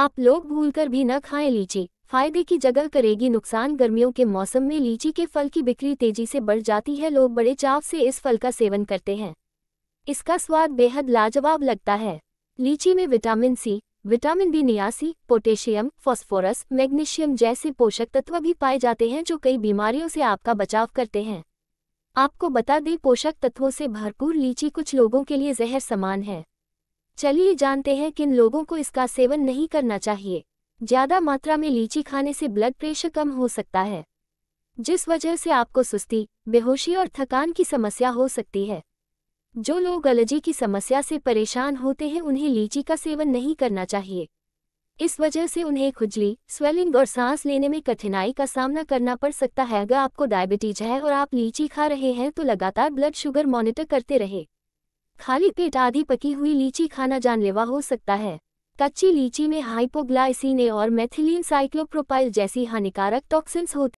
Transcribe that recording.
आप लोग भूलकर भी न खाएं लीची फायदे की जगह करेगी नुकसान गर्मियों के मौसम में लीची के फल की बिक्री तेजी से बढ़ जाती है लोग बड़े चाव से इस फल का सेवन करते हैं इसका स्वाद बेहद लाजवाब लगता है लीची में vitamin C vitamin B niacin potassium phosphorus magnesium जैसे पोषक तत्व भी पाए जाते हैं जो कई बीमारियों से आपका बचाव करते हैं आपको बता दें पोषक तत्वों से भरपूर लीची कुछ लोगों के लिए जहर समान है चलिए जानते हैं किन लोगों को इसका सेवन नहीं करना चाहिए ज़्यादा मात्रा में लीची खाने से ब्लड प्रेशर कम हो सकता है जिस वजह से आपको सुस्ती बेहोशी और थकान की समस्या हो सकती है जो लोग एलर्जी की समस्या से परेशान होते हैं उन्हें लीची का सेवन नहीं करना चाहिए इस वजह से उन्हें खुजली स्वेलिंग और सांस लेने में कठिनाई का सामना करना पड़ सकता है अगर आपको डायबिटीज है और आप लीची खा रहे हैं तो लगातार ब्लड शुगर मॉनिटर करते रहे खाली पेट आधी पकी हुई लीची खाना जानलेवा हो सकता है कच्ची लीची में हाइपोग्लाइसिन और मेथिलीन साइक्लोप्रोपाइल जैसी हानिकारक टॉक्सिन्स होती